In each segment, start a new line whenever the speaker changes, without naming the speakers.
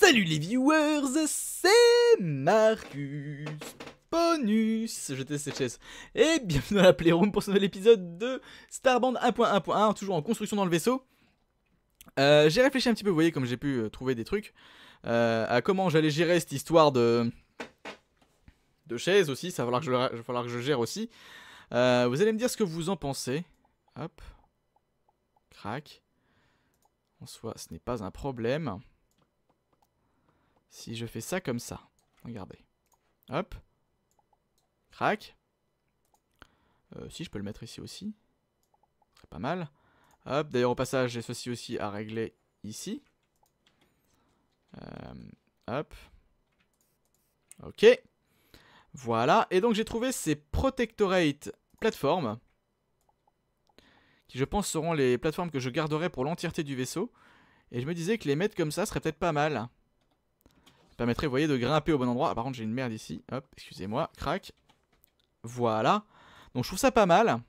Salut les viewers, c'est Marcus Bonus, j'étais cette chaise. Et bienvenue dans la Playroom pour ce nouvel épisode de Starband 1.1.1, toujours en construction dans le vaisseau. Euh, j'ai réfléchi un petit peu, vous voyez, comme j'ai pu euh, trouver des trucs, euh, à comment j'allais gérer cette histoire de, de chaise aussi, ça va falloir que je, va falloir que je gère aussi. vous allez me dire ce que vous en pensez. Hop, crac. En soi, ce n'est pas un problème. Si je fais ça comme ça, regardez. Hop. Crac. Euh, si, je peux le mettre ici aussi. pas mal. Hop, d'ailleurs au passage, j'ai ceci aussi à régler ici. Euh, hop. Ok. Voilà, et donc j'ai trouvé ces Protectorate plateformes, qui je pense seront les plateformes que je garderai pour l'entièreté du vaisseau. Et je me disais que les mettre comme ça serait peut-être pas mal permettrait, vous voyez, de grimper au bon endroit. Ah, par contre, j'ai une merde ici. Hop, excusez-moi. Crac. Voilà. Donc, je trouve ça pas mal.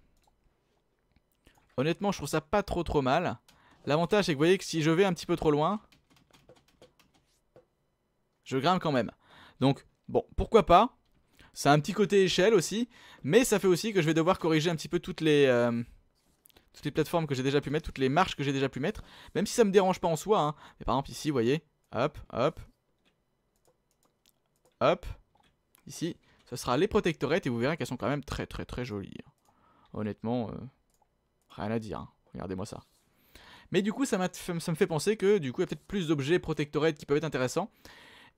Honnêtement, je trouve ça pas trop trop mal. L'avantage, c'est que vous voyez que si je vais un petit peu trop loin, je grimpe quand même. Donc, bon, pourquoi pas. C'est un petit côté échelle aussi. Mais ça fait aussi que je vais devoir corriger un petit peu toutes les... Euh, toutes les plateformes que j'ai déjà pu mettre, toutes les marches que j'ai déjà pu mettre, même si ça me dérange pas en soi. Hein. Mais par exemple ici, vous voyez, hop, hop, Hop. Ici. Ce sera les protectorates et vous verrez qu'elles sont quand même très très très jolies. Hein. Honnêtement, euh, rien à dire. Hein. Regardez-moi ça. Mais du coup, ça, me fait penser que du coup, il y a peut-être plus d'objets protectorates qui peuvent être intéressants.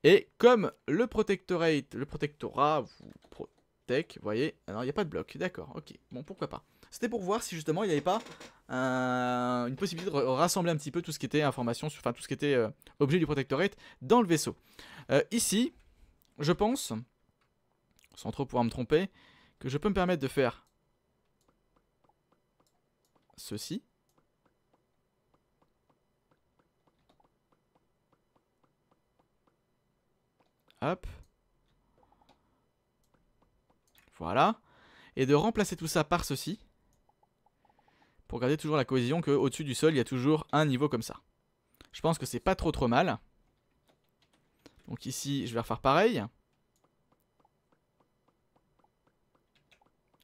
Et comme le protectorate, le protectorat vous protect, vous voyez, Alors, ah il n'y a pas de bloc, d'accord, ok, bon, pourquoi pas. C'était pour voir si justement il n'y avait pas une possibilité de rassembler un petit peu tout ce qui était information, enfin tout ce qui était euh, objet du protectorate dans le vaisseau. Euh, ici, je pense, sans trop pouvoir me tromper, que je peux me permettre de faire ceci. Hop. Voilà. Et de remplacer tout ça par ceci. Pour garder toujours la cohésion que au dessus du sol, il y a toujours un niveau comme ça. Je pense que c'est pas trop trop mal. Donc ici, je vais refaire pareil.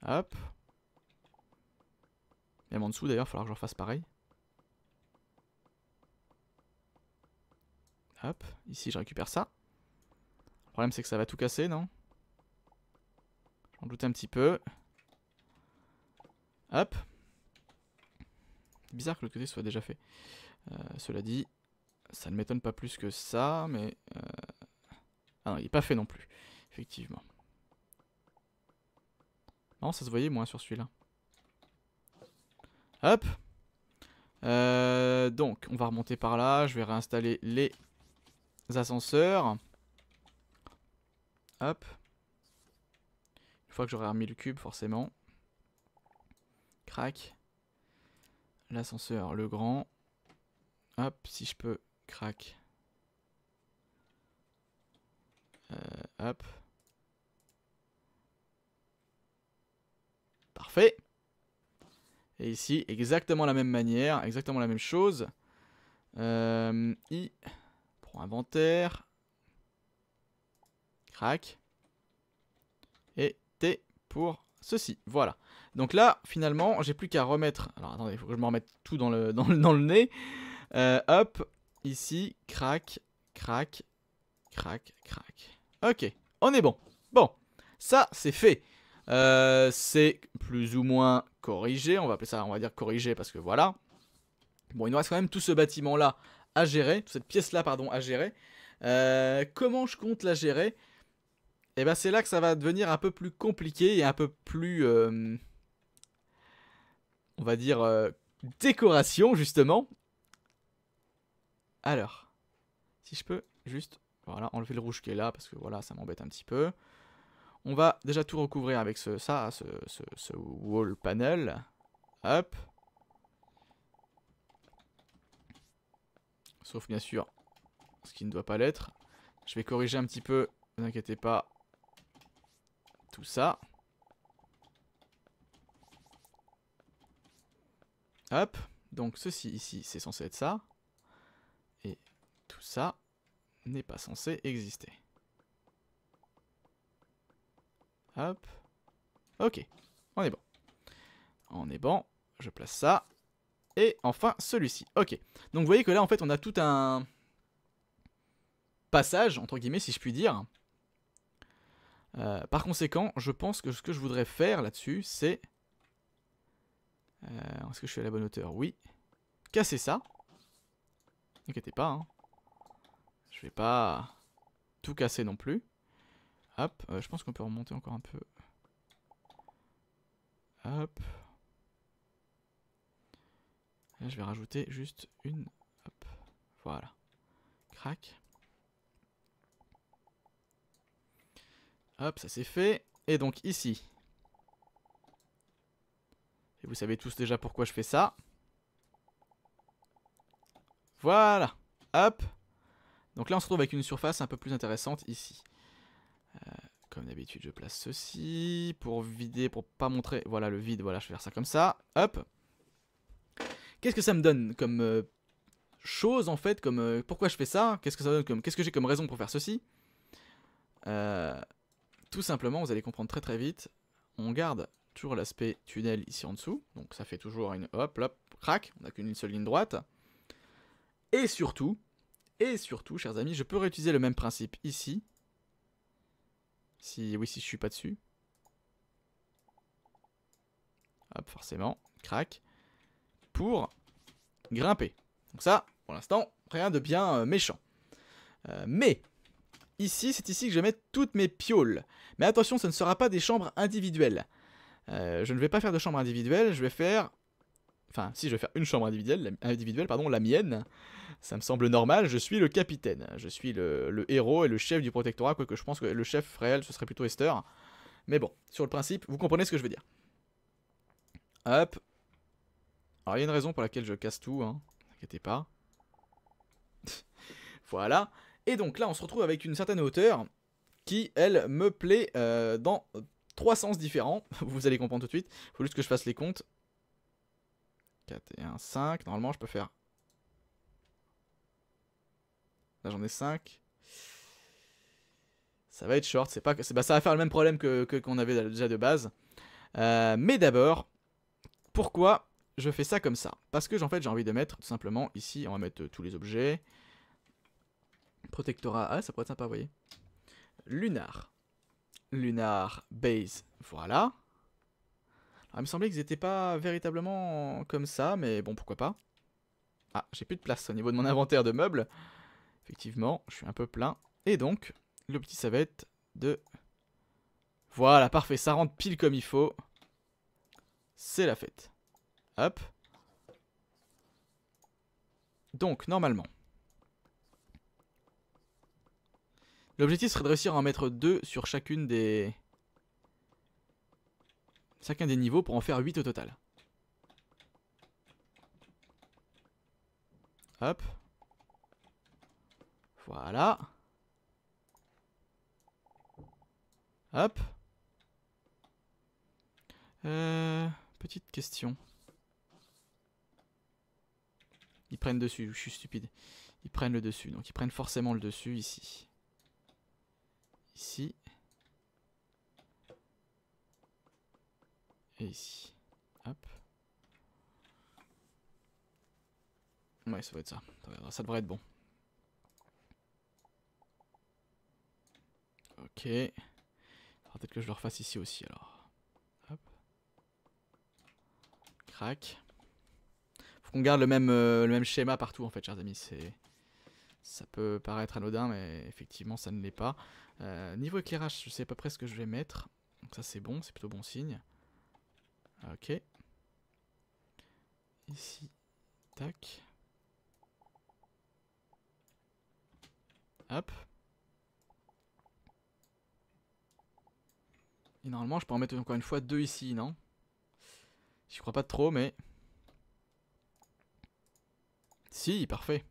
Hop. Même en dessous d'ailleurs, il va falloir que je refasse pareil. Hop, ici je récupère ça. Le problème c'est que ça va tout casser, non J'en doute un petit peu. Hop. Bizarre que le côté soit déjà fait. Euh, cela dit, ça ne m'étonne pas plus que ça, mais... Euh, ah non, il n'est pas fait non plus, effectivement. Non, ça se voyait moins sur celui-là. Hop euh, Donc, on va remonter par là. Je vais réinstaller les ascenseurs. Hop. Une fois que j'aurai remis le cube, forcément. Crac. L'ascenseur, le grand. Hop, si je peux Crac. Euh, hop. Parfait. Et ici, exactement la même manière, exactement la même chose. Euh, I pour inventaire. Crac. Et T pour ceci. Voilà. Donc là, finalement, j'ai plus qu'à remettre... Alors attendez, il faut que je me remette tout dans le, dans le, dans le nez. Euh, hop, Ici, crac, crac, crac, crac. Ok, on est bon. Bon, ça c'est fait. Euh, c'est plus ou moins corrigé, on va appeler ça, on va dire corrigé parce que voilà. Bon, il nous reste quand même tout ce bâtiment-là à gérer, cette pièce-là, pardon, à gérer. Euh, comment je compte la gérer Et eh ben c'est là que ça va devenir un peu plus compliqué et un peu plus... Euh, on va dire décoration justement alors, si je peux juste voilà, enlever le rouge qui est là parce que voilà, ça m'embête un petit peu. On va déjà tout recouvrir avec ça, ce, ce wall panel. Hop. Sauf bien sûr ce qui ne doit pas l'être. Je vais corriger un petit peu, ne vous inquiétez pas, tout ça. Hop, donc ceci ici, c'est censé être ça. Tout ça n'est pas censé exister. Hop. Ok, on est bon. On est bon, je place ça. Et enfin celui-ci. Ok, donc vous voyez que là en fait on a tout un passage, entre guillemets si je puis dire. Euh, par conséquent, je pense que ce que je voudrais faire là-dessus, c'est... Euh, est-ce que je suis à la bonne hauteur Oui. Casser ça. N'inquiétez pas, hein. Je vais pas tout casser non plus. Hop, euh, je pense qu'on peut remonter encore un peu. Hop. Là, je vais rajouter juste une. Hop. Voilà. Crac. Hop, ça c'est fait. Et donc ici. Et vous savez tous déjà pourquoi je fais ça. Voilà. Hop. Donc là, on se retrouve avec une surface un peu plus intéressante ici. Euh, comme d'habitude, je place ceci pour vider, pour pas montrer. Voilà, le vide, voilà, je vais faire ça comme ça. Hop Qu'est-ce que ça me donne comme euh, chose, en fait comme euh, Pourquoi je fais ça Qu'est-ce que ça donne comme Qu'est-ce que j'ai comme raison pour faire ceci Tout simplement, vous allez comprendre très très vite. On garde toujours l'aspect tunnel ici en dessous. Donc ça fait toujours une hop, hop, crac. On n'a qu'une seule ligne droite. Et surtout, et surtout, chers amis, je peux réutiliser le même principe ici. Si, oui, si je suis pas dessus. Hop, forcément, crac. Pour grimper. Donc ça, pour l'instant, rien de bien euh, méchant. Euh, mais, ici, c'est ici que je vais mettre toutes mes pioles. Mais attention, ce ne sera pas des chambres individuelles. Euh, je ne vais pas faire de chambres individuelles. je vais faire Enfin, si je vais faire une chambre individuelle, individuelle pardon, la mienne, ça me semble normal, je suis le capitaine. Je suis le, héros et le chef du protectorat, quoique je pense que le chef réel, ce serait plutôt Esther. Mais bon, sur le principe, vous comprenez ce que je veux dire. Hop. Alors, il y a une raison pour laquelle je casse tout, hein. N'inquiétez pas. voilà. Et donc là, on se retrouve avec une certaine hauteur qui, elle, me plaît euh, dans trois sens différents. Vous allez comprendre tout de suite. Il faut juste que je fasse les comptes. 4 et 1, 5. Normalement, je peux faire... Là, j'en ai 5. Ça va être short. C'est pas que... bah, ça va faire le même problème que qu'on avait déjà de base. Euh, mais d'abord, pourquoi je fais ça comme ça Parce que en fait, j'ai envie de mettre tout simplement ici. On va mettre tous les objets. Protectorat. Ah, ça pourrait être sympa, vous voyez. Lunar. Lunar base. Voilà. Ah, il me semblait qu'ils n'étaient pas véritablement comme ça, mais bon, pourquoi pas. Ah, j'ai plus de place au niveau de mon inventaire de meubles. Effectivement, je suis un peu plein. Et donc, le petit savette de... Voilà, parfait, ça rentre pile comme il faut. C'est la fête. Hop. Donc, normalement. L'objectif serait de réussir à en mettre deux sur chacune des chacun des niveaux pour en faire 8 au total. Hop. Voilà. Hop. Euh, petite question. Ils prennent dessus, je suis stupide. Ils prennent le dessus, donc ils prennent forcément le dessus ici. Ici. Et ici. Hop. Ouais, ça doit être ça. Ça devrait être bon. Ok. Peut-être que je le refasse ici aussi alors. Hop. Crac. Faut qu'on garde le même, euh, le même schéma partout en fait, chers amis. C'est. Ça peut paraître anodin, mais effectivement, ça ne l'est pas. Euh, niveau éclairage, je sais à peu près ce que je vais mettre. Donc ça, c'est bon, c'est plutôt bon signe. Ok. Ici, tac. Hop. Et normalement, je peux en mettre encore une fois deux ici, non Je crois pas trop, mais... Si, parfait.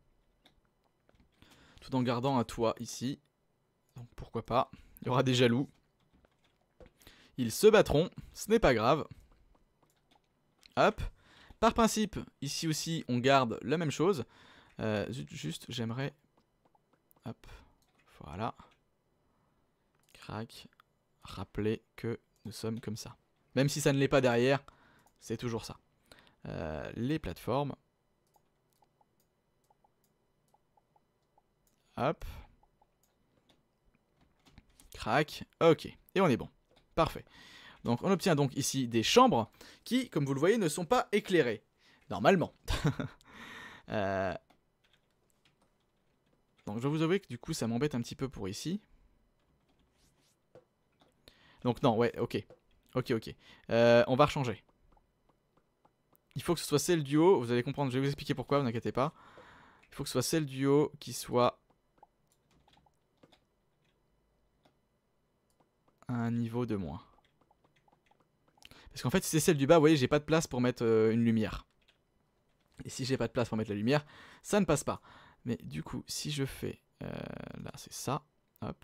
Tout en gardant un toit ici. Donc pourquoi pas. Il y aura des jaloux. Ils se battront, ce n'est pas grave. Hop. Par principe, ici aussi, on garde la même chose. Euh, juste, j'aimerais... Hop. Voilà. Crac. Rappeler que nous sommes comme ça. Même si ça ne l'est pas derrière, c'est toujours ça. Euh, les plateformes. Hop. Crac. Ok. Et on est bon. Parfait. Donc on obtient donc ici des chambres qui, comme vous le voyez, ne sont pas éclairées. Normalement. Euh, donc je vous avouer que du coup ça m'embête un petit peu pour ici. Donc non, ouais, ok. Ok, ok. Euh, on va rechanger. Il faut que ce soit celle du haut, vous allez comprendre, je vais vous expliquer pourquoi, vous n'inquiétez pas. Il faut que ce soit celle du haut qui soit un niveau de moins. Parce qu'en fait, si c'est celle du bas, vous voyez, j'ai pas de place pour mettre euh, une lumière. Et si j'ai pas de place pour mettre la lumière, ça ne passe pas. Mais du coup, si je fais... Euh, là, c'est ça. Hop.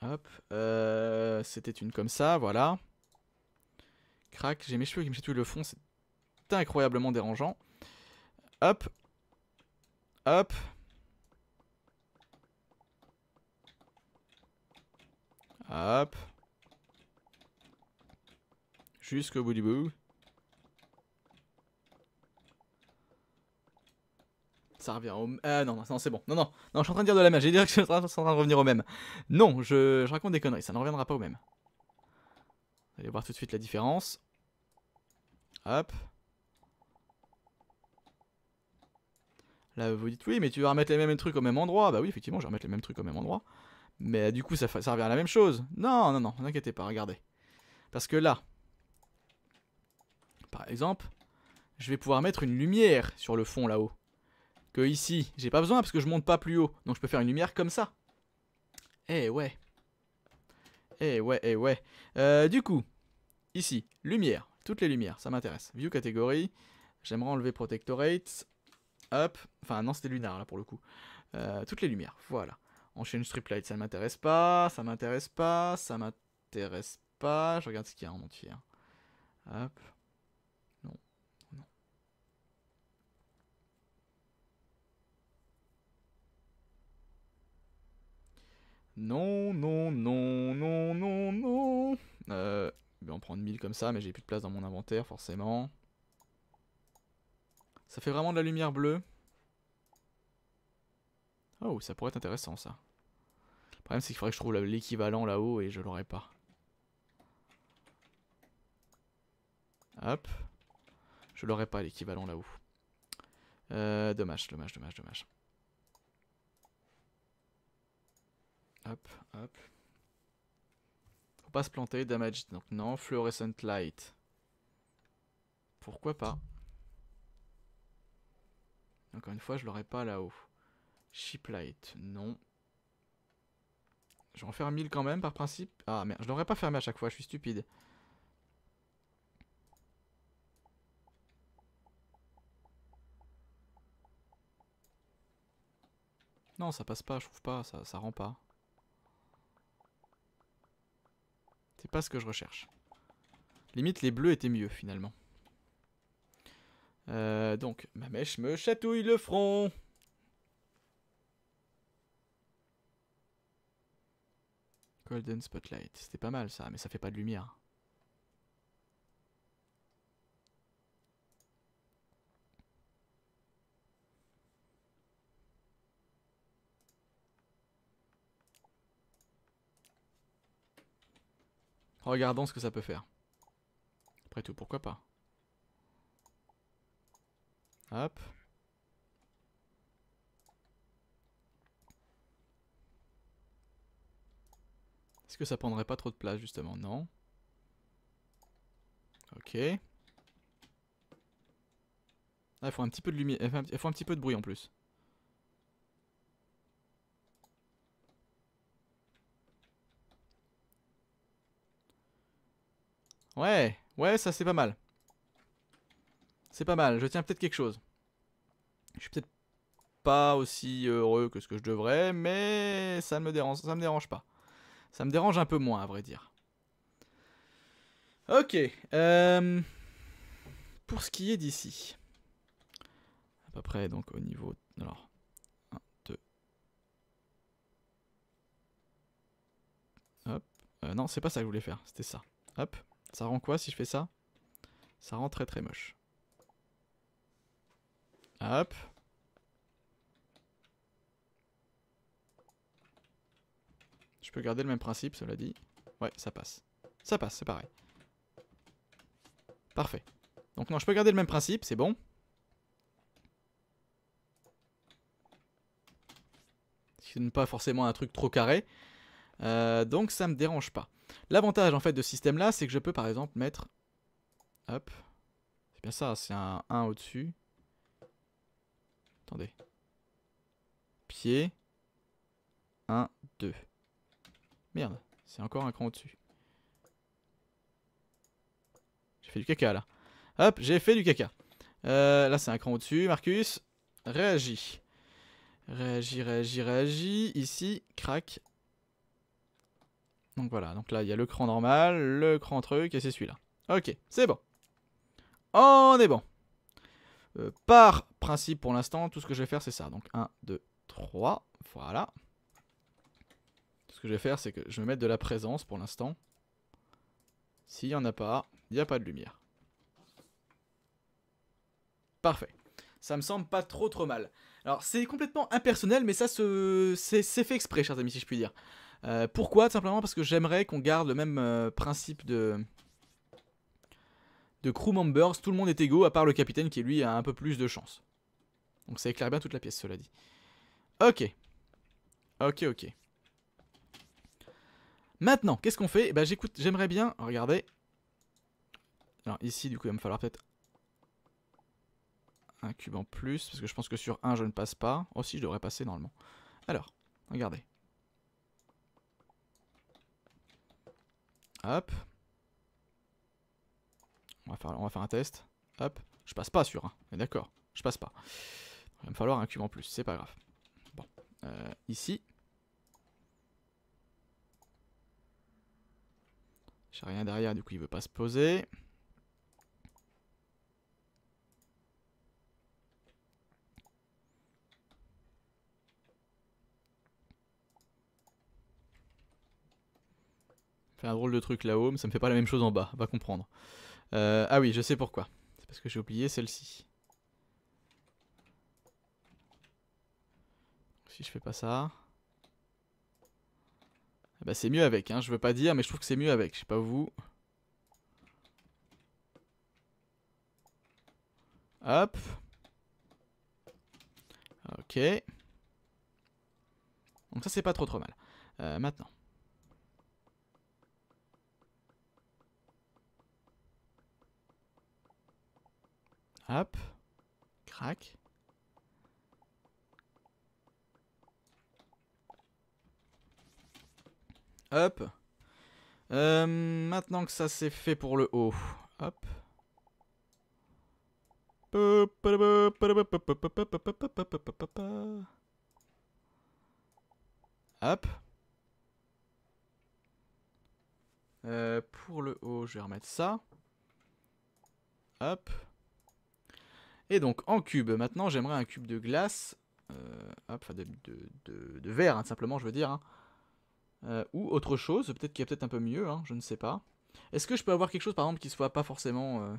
Hop. Euh, c'était une comme ça, voilà. Crac, j'ai mes cheveux qui me chatouillent le fond, c'est incroyablement dérangeant. Hop. Hop. Hop. Jusqu'au bout du bout. ça revient au... Ah non, non, c'est bon. Non, non, non, je suis en train de dire de la merde. J'ai dit que je suis en train de revenir au même. Non, je, je raconte des conneries. Ça ne reviendra pas au même. allez voir tout de suite la différence. Hop. Là, vous dites, oui, mais tu vas remettre les mêmes trucs au même endroit. Bah oui, effectivement, je vais remettre les mêmes trucs au même endroit. Mais du coup, ça, ça revient à la même chose. Non, non, non, n'inquiétez pas, regardez. Parce que là, par exemple, je vais pouvoir mettre une lumière sur le fond là-haut. Que ici, j'ai pas besoin parce que je monte pas plus haut. Donc je peux faire une lumière comme ça. Eh ouais. Eh ouais, eh ouais. Euh, du coup, ici, lumière. Toutes les lumières, ça m'intéresse. View catégorie. J'aimerais enlever Protectorate. Hop. Enfin, non, c'était lunar là pour le coup. Euh, toutes les lumières, voilà. Enchaîne light, ça m'intéresse pas, ça m'intéresse pas, ça m'intéresse pas. Je regarde ce qu'il y a en entier. Hein. Hop. Non. Non. Non, non, non, non, non, non. Euh, je vais en prendre 1000 comme ça, mais j'ai plus de place dans mon inventaire, forcément. Ça fait vraiment de la lumière bleue. Oh, ça pourrait être intéressant ça. Le problème c'est qu'il faudrait que je trouve l'équivalent là-haut et je l'aurai pas. Hop. Je l'aurai pas l'équivalent là-haut. Euh, dommage, dommage, dommage, dommage. Hop, hop. Faut pas se planter, damage. Donc non, fluorescent light. Pourquoi pas Encore une fois, je l'aurai pas là-haut. Shiplight, non. Je vais en faire 1000 quand même par principe. Ah merde, je l'aurais pas fermé à chaque fois, je suis stupide. Non, ça passe pas, je trouve pas, ça, ça rend pas. C'est pas ce que je recherche. Limite, les bleus étaient mieux finalement. Euh, donc, ma mèche me chatouille le front. Golden Spotlight. C'était pas mal ça, mais ça fait pas de lumière. Regardons ce que ça peut faire. Après tout, pourquoi pas. Hop. Est-ce que ça prendrait pas trop de place justement Non. Ok. Ah, il faut un petit peu de lumière, il faut un petit peu de bruit en plus. Ouais, ouais, ça c'est pas mal. C'est pas mal, je tiens peut-être quelque chose. Je suis peut-être pas aussi heureux que ce que je devrais, mais ça me dérange, ça me dérange pas. Ça me dérange un peu moins, à vrai dire. Ok. Euh, pour ce qui est d'ici. À peu près, donc, au niveau... Alors, 1, 2... Hop. Euh, non, c'est pas ça que je voulais faire. C'était ça. Hop. Ça rend quoi si je fais ça Ça rend très très moche. Hop. Je peux garder le même principe, cela dit. Ouais, ça passe. Ça passe, c'est pareil. Parfait. Donc non, je peux garder le même principe, c'est bon. Ce n'est pas forcément un truc trop carré. Euh, donc ça me dérange pas. L'avantage en fait de ce système là, c'est que je peux par exemple mettre... Hop. C'est bien ça, c'est un 1 au-dessus. Attendez. Pied. 1, 2. Merde, c'est encore un cran au-dessus. J'ai fait du caca là. Hop, j'ai fait du caca. Euh, là, c'est un cran au-dessus. Marcus, réagis. Réagis, réagis, réagis. Ici, crac. Donc voilà, donc là, il y a le cran normal, le cran truc, et c'est celui-là. Ok, c'est bon. On est bon. Euh, par principe, pour l'instant, tout ce que je vais faire, c'est ça. Donc 1, 2, 3, voilà que je vais faire, c'est que je vais mettre de la présence pour l'instant. S'il n'y en a pas, il n'y a pas de lumière. Parfait. Ça me semble pas trop trop mal. Alors c'est complètement impersonnel, mais ça se... c'est fait exprès, chers amis, si je puis dire. Euh, pourquoi simplement parce que j'aimerais qu'on garde le même euh, principe de de crew members. Tout le monde est égaux, à part le capitaine qui lui a un peu plus de chance. Donc ça éclaire bien toute la pièce, cela dit. Ok. Ok, ok. Maintenant, qu'est-ce qu'on fait Bah j'écoute, j'aimerais bien, regardez. Alors ici, du coup, il va me falloir peut-être un cube en plus, parce que je pense que sur 1, je ne passe pas. Aussi, oh, si, je devrais passer normalement. Alors, regardez. Hop. On va faire, on va faire un test. Hop. Je passe pas sur 1. Mais d'accord, je passe pas. Il va me falloir un cube en plus, c'est pas grave. Bon, euh, ici. J'ai rien derrière, du coup il veut pas se poser. Fait un drôle de truc là-haut, mais ça me fait pas la même chose en bas, va comprendre. Euh, ah oui, je sais pourquoi. C'est parce que j'ai oublié celle-ci. Si je fais pas ça bah c'est mieux avec, hein. je veux pas dire, mais je trouve que c'est mieux avec, je sais pas vous. Hop. Ok. Donc ça c'est pas trop trop mal. Euh, maintenant. Hop. Crac. Hop. maintenant que ça c'est fait pour le haut. Hop. Hop. pour le haut, je vais remettre ça. Hop. Et donc en cube, maintenant j'aimerais un cube de glace. hop, de, verre, simplement, je veux dire. Hein. Euh, ou autre chose, peut-être qu'il y a peut-être un peu mieux, hein, je ne sais pas. Est-ce que je peux avoir quelque chose par exemple qui soit pas forcément... Euh...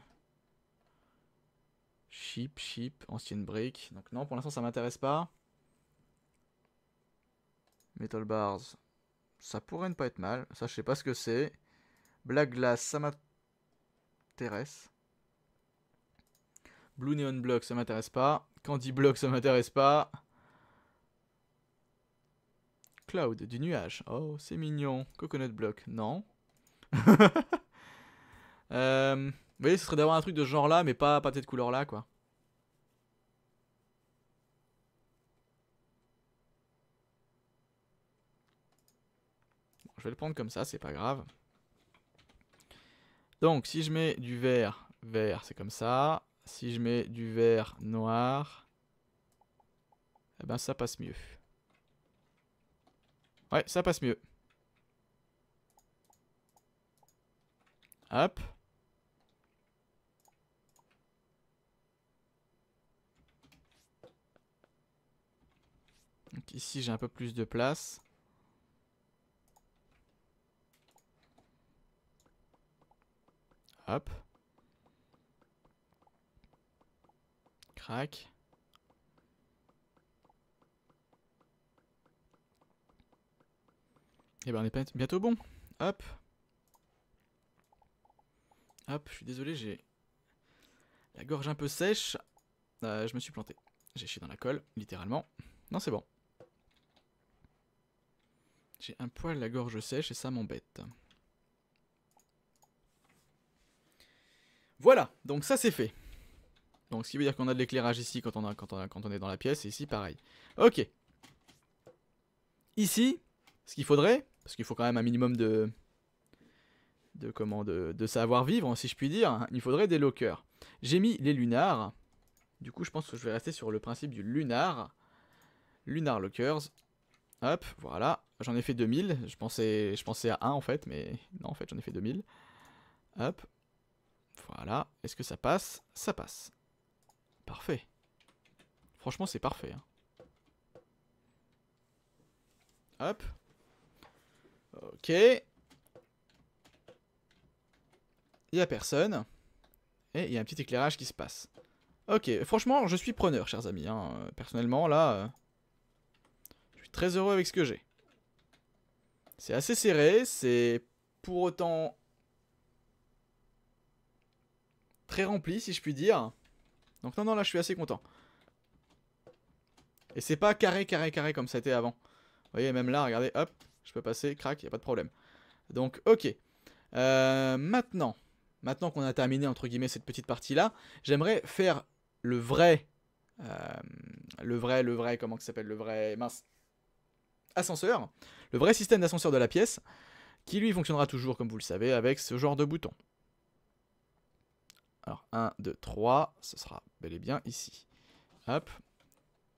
Sheep, ancienne brique. Donc non, pour l'instant ça m'intéresse pas. Metal bars, ça pourrait ne pas être mal. Ça je sais pas ce que c'est. Black glass, ça m'intéresse. Blue neon block, ça m'intéresse pas. Candy block, ça m'intéresse pas du nuage. Oh, c'est mignon. Coconut block, non. euh, vous voyez, ce serait d'avoir un truc de genre là, mais pas, pas de cette couleur là, quoi. je vais le prendre comme ça, c'est pas grave. Donc, si je mets du vert, vert, c'est comme ça. Si je mets du vert noir, et eh ben ça passe mieux. Ouais, ça passe mieux. Hop. ici, j'ai un peu plus de place. Hop. Crac. Et eh ben on est bientôt bon. Hop. Hop, je suis désolé, j'ai la gorge un peu sèche. Euh, je me suis planté. J'ai chier dans la colle, littéralement. Non, c'est bon. J'ai un poil la gorge sèche et ça m'embête. Voilà, donc ça c'est fait. Donc ce qui veut dire qu'on a de l'éclairage ici quand on, quand, quand on est dans la pièce et ici pareil. Ok. Ici, ce qu'il faudrait, parce qu'il faut quand même un minimum de, de, comment, de, savoir-vivre, si je puis dire. Il faudrait des lockers. J'ai mis les lunars. Du coup, je pense que je vais rester sur le principe du lunar. Lunar lockers. Hop, voilà. J'en ai fait 2000. Je pensais, je pensais à 1 en fait, mais non, en fait, j'en ai fait 2000. Hop. Voilà. Est-ce que ça passe Ça passe. Parfait. Franchement, c'est parfait. Hein. Hop. Ok. Il n'y a personne. Et il y a un petit éclairage qui se passe. Ok, franchement, je suis preneur, chers amis. Hein. Personnellement, là, euh, je suis très heureux avec ce que j'ai. C'est assez serré, c'est pour autant très rempli, si je puis dire. Donc non, non, là, je suis assez content. Et c'est pas carré, carré, carré comme ça était avant. Vous voyez, même là, regardez, hop, je peux passer, crac, il a pas de problème. Donc, ok. Euh, maintenant, maintenant qu'on a terminé, entre guillemets, cette petite partie-là, j'aimerais faire le vrai... Euh, le vrai, le vrai, comment que s'appelle Le vrai... Mince. Ascenseur. Le vrai système d'ascenseur de la pièce, qui lui fonctionnera toujours, comme vous le savez, avec ce genre de bouton. Alors, 1, 2, 3, ce sera bel et bien ici. Hop,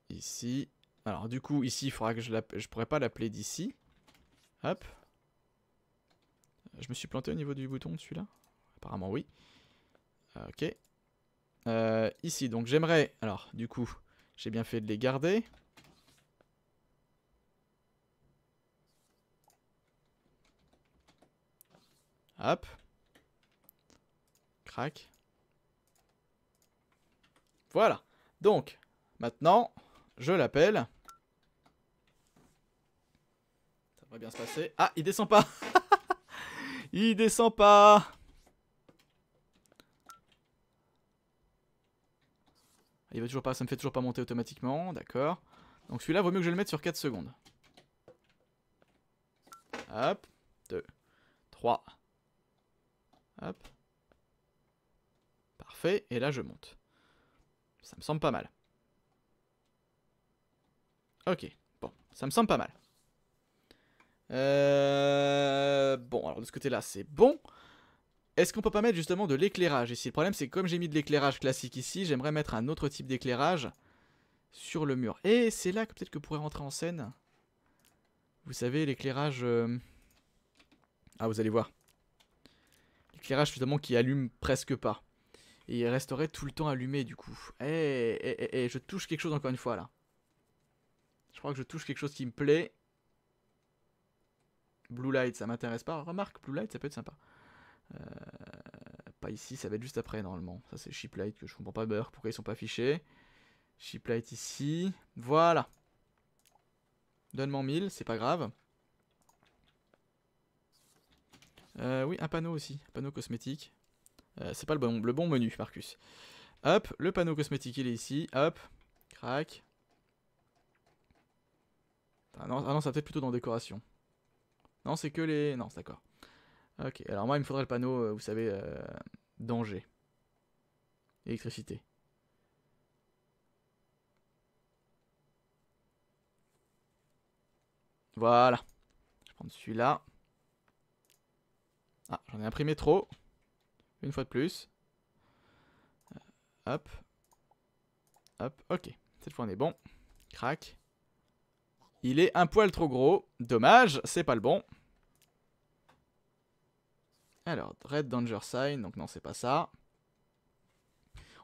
ici. Alors, du coup, ici, il faudra que je ne pourrais pas l'appeler d'ici. Hop. Je me suis planté au niveau du bouton celui-là Apparemment oui. Ok. Euh, ici, donc j'aimerais... Alors, du coup, j'ai bien fait de les garder. Hop. Crac. Voilà. Donc, maintenant, je l'appelle. bien se passer. Ah, il descend pas Il descend pas ah, Il va toujours pas, ça me fait toujours pas monter automatiquement, d'accord. Donc celui-là, vaut mieux que je le mette sur 4 secondes. Hop, 2, 3. Hop. Parfait, et là je monte. Ça me semble pas mal. Ok, bon, ça me semble pas mal. Euh, bon, alors de ce côté-là, c'est bon. Est-ce qu'on peut pas mettre justement de l'éclairage ici Le problème, c'est que comme j'ai mis de l'éclairage classique ici, j'aimerais mettre un autre type d'éclairage sur le mur. Et c'est là que peut-être que pourrait rentrer en scène, vous savez, l'éclairage... Euh, ah, vous allez voir. L'éclairage, justement, qui allume presque pas. Et il resterait tout le temps allumé, du coup. Eh, eh, eh, eh je touche quelque chose encore une fois, là. Je crois que je touche quelque chose qui me plaît. Blue Light, ça m'intéresse pas. Remarque, Blue Light, ça peut être sympa. Euh, pas ici, ça va être juste après normalement. Ça c'est Ship Light que je comprends pas beurre pourquoi ils sont pas affichés. Ship Light ici. Voilà. Donne-moi 1000, c'est pas grave. Euh, oui, un panneau aussi, panneau cosmétique. Euh, c'est pas le bon, le bon menu, Marcus. Hop, le panneau cosmétique il est ici. Hop, crac. Ah non, ah ça va être plutôt dans décoration. Non, c'est que les... Non, c'est d'accord. Ok, alors moi, il me faudrait le panneau, euh, vous savez, euh, danger. Électricité. Voilà. Je vais prendre celui-là. Ah, j'en ai imprimé trop. Une fois de plus. Euh, hop. Hop, ok. Cette fois, on est bon. Crac. Il est un poil trop gros. Dommage, c'est pas le bon. Alors, Red Danger Sign, donc non, c'est pas ça.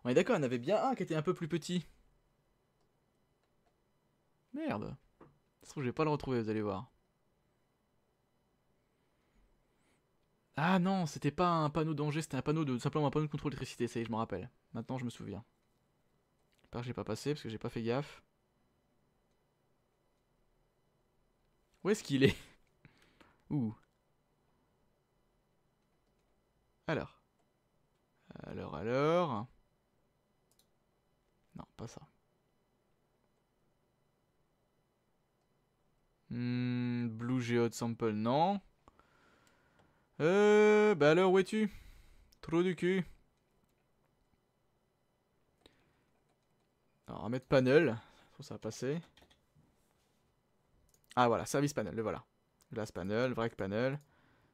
On est d'accord, on avait bien un qui était un peu plus petit. Merde. Je se que je vais pas le retrouver, vous allez voir. Ah non, c'était pas un panneau danger, c'était un panneau de simplement un panneau de contrôle d'électricité, ça y est, je m'en rappelle. Maintenant, je me souviens. J'espère que j'ai pas passé parce que j'ai pas fait gaffe. Où est-ce qu'il est, est Ouh. Alors. Alors, alors. Non, pas ça. Hmm, Blue Geode Sample, non. Euh, bah alors, où es-tu Trop du cul. Alors, on va mettre panel. Ça va passer. Ah voilà, service panel, le voilà. Glass panel, vrai panel,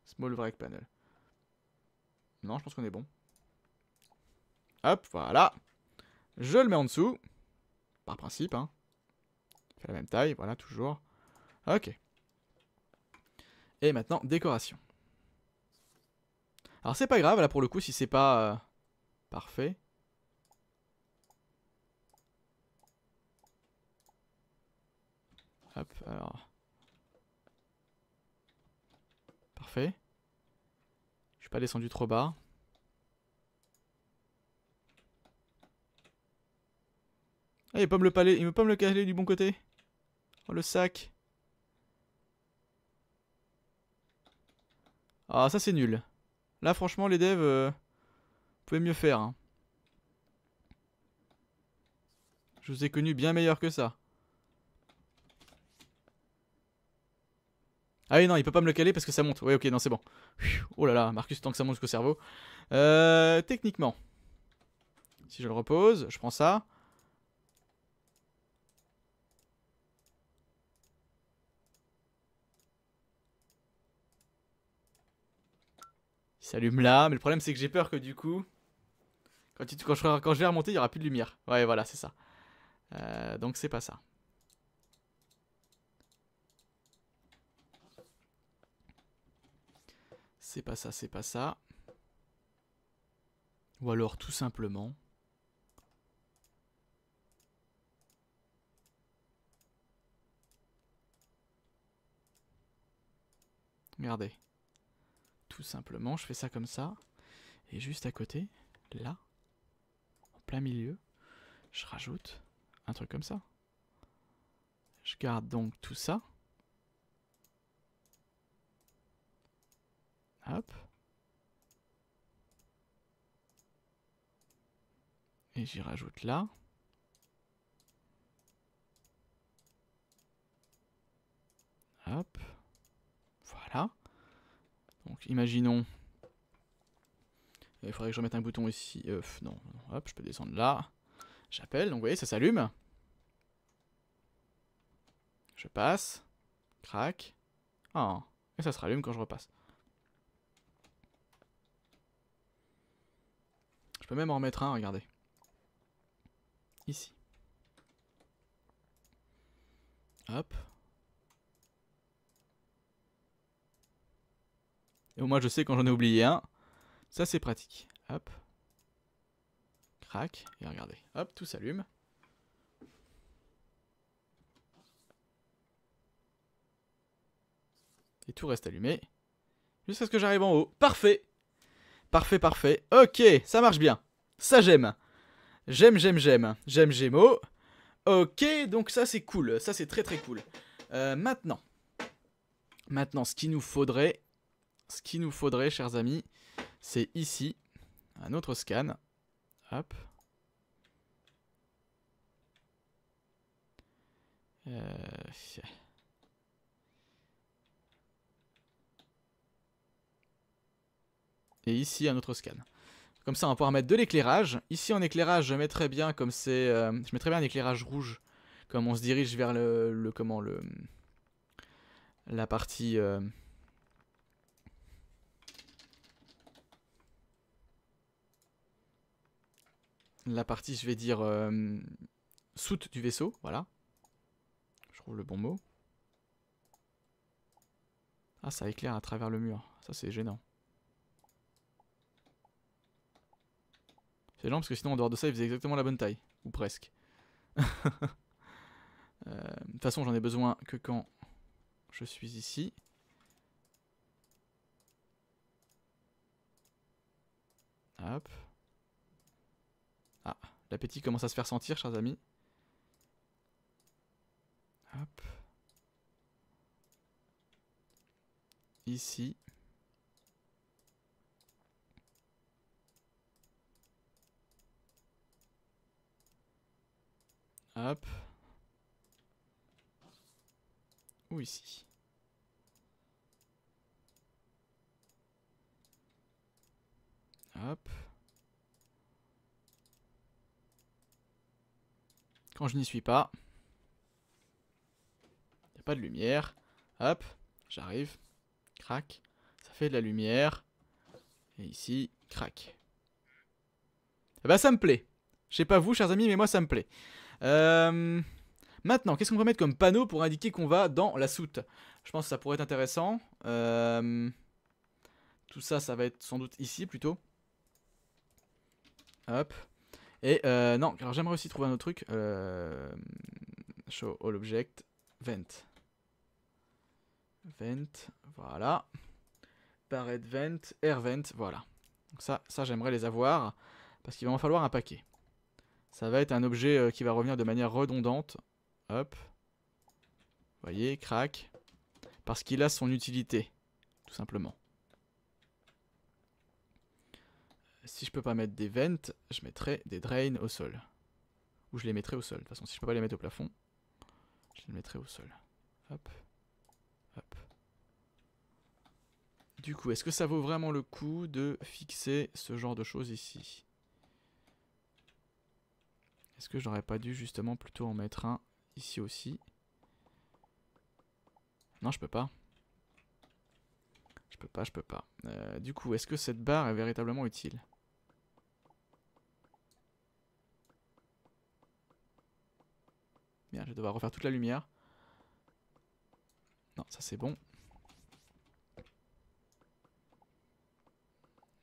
small Wreck panel. Non, je pense qu'on est bon. Hop, voilà. Je le mets en dessous. Par principe, hein. Fait la même taille, voilà, toujours. Ok. Et maintenant, décoration. Alors c'est pas grave, là pour le coup, si c'est pas euh, parfait. Hop, alors... Parfait pas descendu trop bas. Ah, il pomme le palais, il me le caler du bon côté. Oh, le sac. Ah, ça c'est nul. Là, franchement, les devs, euh, pouvaient mieux faire. Hein. Je vous ai connu bien meilleur que ça. Ah oui, non, il peut pas me le caler parce que ça monte. oui ok, non, c'est bon. Oh là là, Marcus, tant que ça monte jusqu'au cerveau. Euh, techniquement, si je le repose, je prends ça. Il s'allume là, mais le problème c'est que j'ai peur que du coup, quand, je, quand, vais remonter, il n'y aura plus de lumière. Ouais, voilà, c'est ça. Euh, donc c'est pas ça. C'est pas ça, c'est pas ça. Ou alors tout simplement. Regardez. Tout simplement, je fais ça comme ça. Et juste à côté, là, en plein milieu, je rajoute un truc comme ça. Je garde donc tout ça. Hop. Et j'y rajoute là. Hop. Voilà. Donc imaginons. Il faudrait que je remette un bouton ici. Euh, non, hop, je peux descendre là. J'appelle, donc vous voyez, ça s'allume. Je passe. Crac. Ah, et ça se rallume quand je repasse. peux même en remettre un, regardez. Ici. Hop. Et au moins je sais quand j'en ai oublié un. Ça c'est pratique. Hop. Crac. Et regardez. Hop, tout s'allume. Et tout reste allumé. Jusqu'à ce que j'arrive en haut. Parfait Parfait, parfait. Ok, ça marche bien. Ça j'aime. J'aime, j'aime, j'aime. J'aime Gémeaux. Ok, donc ça c'est cool. Ça c'est très très cool. Euh, maintenant. Maintenant, ce qu'il nous faudrait... Ce qu'il nous faudrait, chers amis, c'est ici. Un autre scan. Hop. Euh... ici un autre scan. Comme ça, on va pouvoir mettre de l'éclairage. Ici, en éclairage, je mettrais bien comme c'est, euh, je mettrais bien un éclairage rouge, comme on se dirige vers le, comment le, la partie. Euh, la partie, je vais dire, euh, soute du vaisseau, voilà. Je trouve le bon mot. Ah, ça éclaire à travers le mur, ça c'est gênant. C'est gênant parce que sinon en dehors de ça il faisait exactement la bonne taille. Ou presque. Euh, de toute façon j'en ai besoin que quand je suis ici. Hop. Ah, l'appétit commence à se faire sentir, chers amis. Hop. Ici. Hop. Ou ici. Hop. Quand je n'y suis pas. Il n'y a pas de lumière. Hop. J'arrive. Crac. Ça fait de la lumière. Et ici, crac. Bah ça me plaît. Je sais pas vous, chers amis, mais moi ça me plaît. Euh, maintenant, qu'est-ce qu'on peut mettre comme panneau pour indiquer qu'on va dans la soute Je pense que ça pourrait être intéressant. Euh... Tout ça, ça va être sans doute ici plutôt. Hop. Et euh, non, alors j'aimerais aussi trouver un autre truc. Euh... Show all object, vent. Vent, voilà. Parade vent, air vent, voilà. Donc ça, ça j'aimerais les avoir. Parce qu'il va en falloir un paquet. Ça va être un objet euh, qui va revenir de manière redondante. Hop. Vous voyez, crac. Parce qu'il a son utilité, tout simplement. Si je peux pas mettre des vents, je mettrai des drains au sol. Ou je les mettrai au sol. De toute façon, si je peux pas les mettre au plafond, je les mettrai au sol. Hop. Hop. Du coup, est-ce que ça vaut vraiment le coup de fixer ce genre de choses ici est-ce que j'aurais pas dû justement plutôt en mettre un ici aussi Non, je peux pas. Je peux pas, je peux pas. Euh, du coup, est-ce que cette barre est véritablement utile Bien, je vais devoir refaire toute la lumière. Non, ça c'est bon.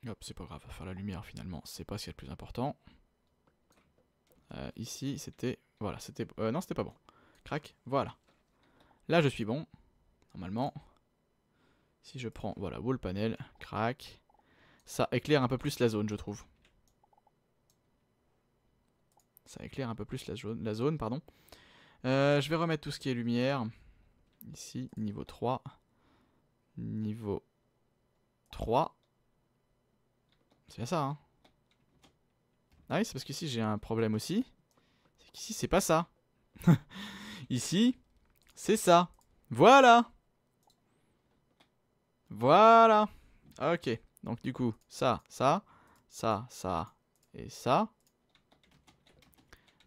Hop, c'est pas grave, faire la lumière finalement, c'est pas ce qui est le plus important. Euh, ici, c'était... Voilà, c'était... Euh, non, c'était pas bon. Crac, voilà. Là, je suis bon. Normalement. Si je prends, voilà, wall panel, crac. Ça éclaire un peu plus la zone, je trouve. Ça éclaire un peu plus la zone, la zone pardon. Euh, je vais remettre tout ce qui est lumière. Ici, niveau 3. Niveau 3. C'est bien ça, hein ah oui, c'est parce qu'ici j'ai un problème aussi. C'est qu'ici c'est pas ça. ici, c'est ça. Voilà Voilà Ok, donc du coup, ça, ça, ça, ça et ça.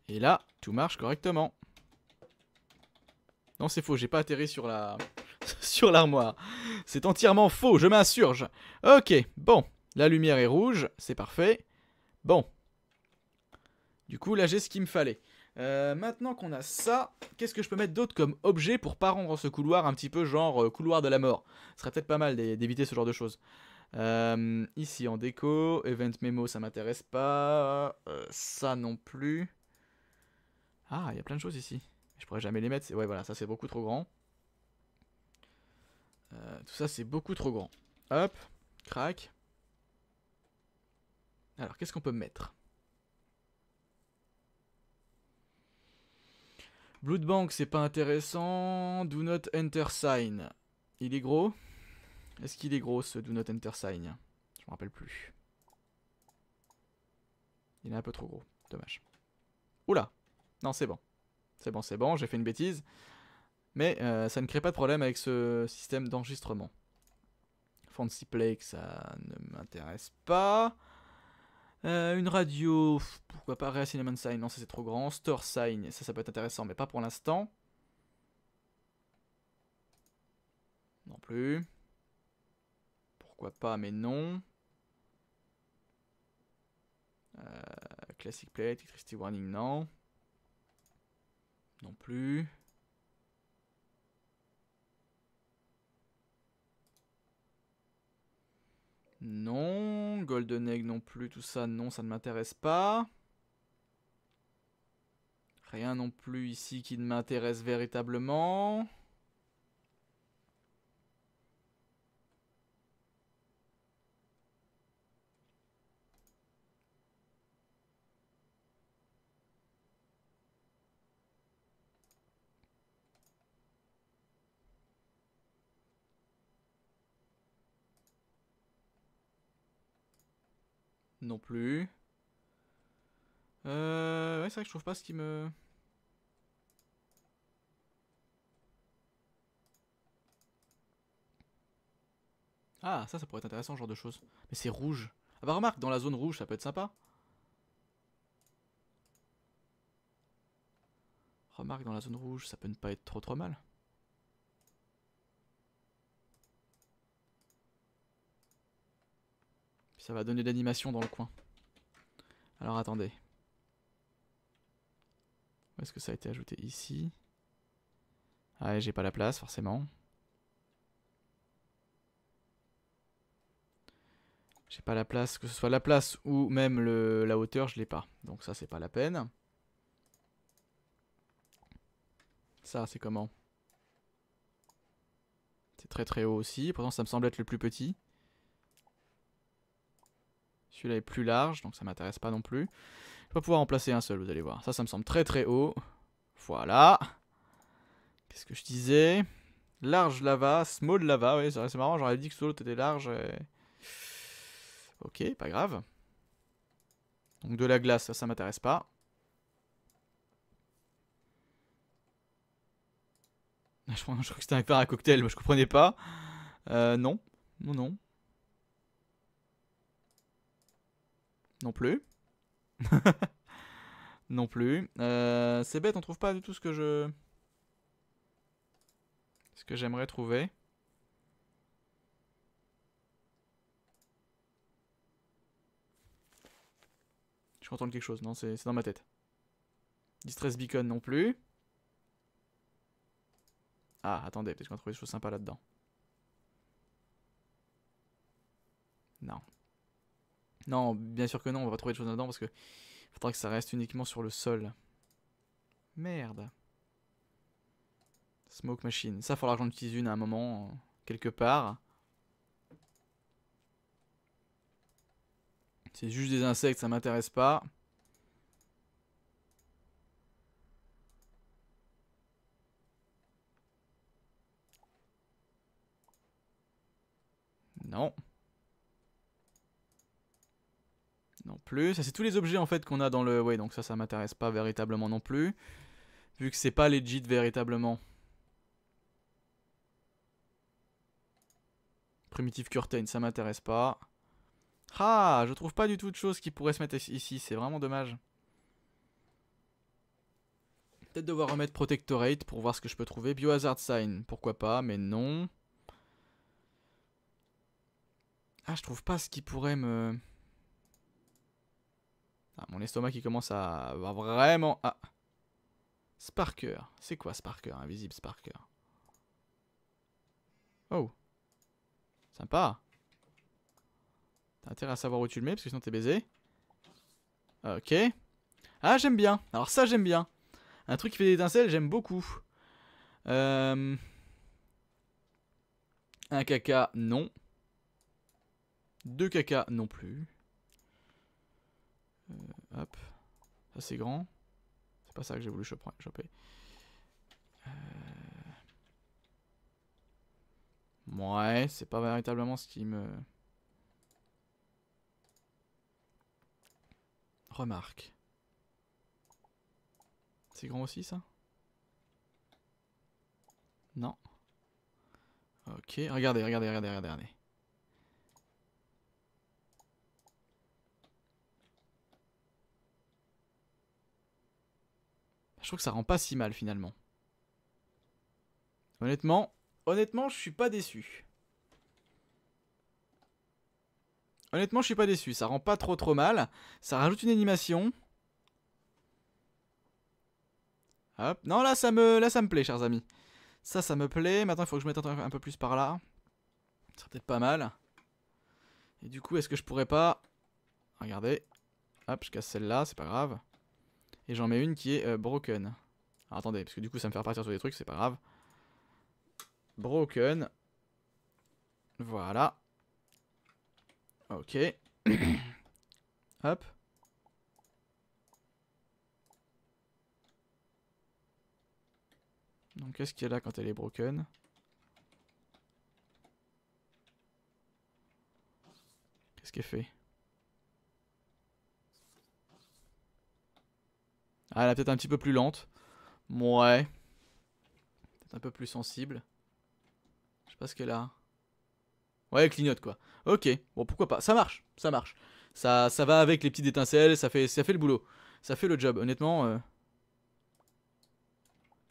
Et là, tout marche correctement. Non, c'est faux, j'ai pas atterri sur la... sur l'armoire. C'est entièrement faux, je m'insurge. Ok, bon, la lumière est rouge, c'est parfait. Bon, du coup, là, j'ai ce qu'il me fallait. Euh, maintenant qu'on a ça, qu'est-ce que je peux mettre d'autre comme objet pour pas rendre ce couloir un petit peu genre euh, couloir de la mort Ce serait peut-être pas mal d'éviter ce genre de choses. Euh, ici en déco, event memo ça m'intéresse pas, ça non plus. Ah, il y a plein de choses ici. Je pourrais jamais les mettre, ouais voilà, ça c'est beaucoup trop grand. tout ça c'est beaucoup trop grand. Hop, crac. Alors qu'est-ce qu'on peut mettre Bloodbank, c'est pas intéressant. Do not enter sign. Il est gros Est-ce qu'il est gros ce do not enter sign Je me rappelle plus. Il est un peu trop gros. Dommage. Oula Non, c'est bon. C'est bon, c'est bon, j'ai fait une bêtise. Mais euh, ça ne crée pas de problème avec ce système d'enregistrement. Fancy Play, ça ne m'intéresse pas. Euh, une radio, pourquoi pas Rhea Sign, non ça c'est trop grand. Store Sign, ça ça peut être intéressant, mais pas pour l'instant. Non plus. Pourquoi pas, mais non. Euh, classic Plate, Electricity Warning, non. Non plus. Non. Golden Egg non plus, tout ça, non, ça ne m'intéresse pas. Rien non plus ici qui ne m'intéresse véritablement. non plus. Euh, c'est vrai que je trouve pas ce qui me... Ah, ça, ça pourrait être intéressant, ce genre de choses. Mais c'est rouge. Ah bah remarque, dans la zone rouge, ça peut être sympa. Remarque, dans la zone rouge, ça peut ne pas être trop trop mal. Ça va donner de l'animation dans le coin. Alors attendez. Où est-ce que ça a été ajouté Ici. Ah, j'ai pas la place, forcément. J'ai pas la place, que ce soit la place ou même la hauteur, je l'ai pas. Donc ça, c'est pas la peine. Ça, c'est comment C'est très très haut aussi. Pourtant, ça me semble être le plus petit. Celui-là est plus large, donc ça m'intéresse pas non plus. Je vais pouvoir en placer un seul, vous allez voir. Ça, ça me semble très très haut. Voilà. Qu'est-ce que je disais Large lava, small lava, oui, c'est marrant, j'aurais dit que celui l'autre était large. Ok, pas grave. Donc de la glace, ça, ça m'intéresse pas. Je crois, que c'était un cocktail, mais je comprenais pas. Euh, non, non, non. Non plus. non plus. Euh, c'est bête, on trouve pas du tout ce que je... Ce que j'aimerais trouver. Je suis quelque chose, non C'est dans ma tête. Distress Beacon non plus. Ah, attendez, peut-être qu'on va trouver des choses sympas là-dedans. Non, non, bien sûr que non, on va pas trouver de choses dedans parce que faudra que ça reste uniquement sur le sol. Merde. Smoke machine. Ça, faudra que j'en utilise une à un moment, quelque part. C'est juste des insectes, ça m'intéresse pas. Non. plus. Ça, c'est tous les objets en fait qu'on a dans le... Ouais, donc ça, ça m'intéresse pas véritablement non plus. Vu que c'est pas legit véritablement. Primitive curtain, ça m'intéresse pas. Ah, je trouve pas du tout de choses qui pourraient se mettre ici, c'est vraiment dommage. Peut-être devoir remettre Protectorate pour voir ce que je peux trouver. Biohazard Sign, pourquoi pas, mais non. Ah, je trouve pas ce qui pourrait me mon estomac qui commence à... Va vraiment... Ah Sparker. C'est quoi Sparker Invisible Sparker. Oh. Sympa. T'as intérêt à savoir où tu le mets parce que sinon t'es baisé. Ok. Ah, j'aime bien. Alors ça, j'aime bien. Un truc qui fait des étincelles, j'aime beaucoup. Euh, un caca, non. Deux caca, non plus. Hop. Ça c'est grand. C'est pas ça que j'ai voulu choper. Euh... Ouais, c'est pas véritablement ce qui me... Remarque. C'est grand aussi ça Non. Ok, regardez, regardez, regardez, regardez, regardez. trouve que ça rend pas si mal finalement. Honnêtement, honnêtement, je suis pas déçu. Honnêtement, je suis pas déçu. Ça rend pas trop trop mal. Ça rajoute une animation. Hop. Non, là, ça me, là, ça me plaît, chers amis. Ça, ça me plaît. Maintenant, il faut que je mette un peu plus par là. Ça peut-être pas mal. Et du coup, est-ce que je pourrais pas... Regardez. Hop, je casse celle-là, c'est pas grave. Et j'en mets une qui est euh, broken. Alors, attendez, parce que du coup ça me fait repartir sur des trucs, c'est pas grave. Broken. Voilà. Ok. Hop. Donc qu'est-ce qu'il y a là quand elle est broken Qu'est-ce qu'elle fait Ah, elle est peut-être un petit peu plus lente. Ouais. Peut-être un peu plus sensible. Je sais pas ce qu'elle a. Ouais, elle clignote quoi. Ok, bon pourquoi pas. Ça marche, ça marche. Ça, ça va avec les petites étincelles, ça fait, ça fait le boulot. Ça fait le job, honnêtement. Euh,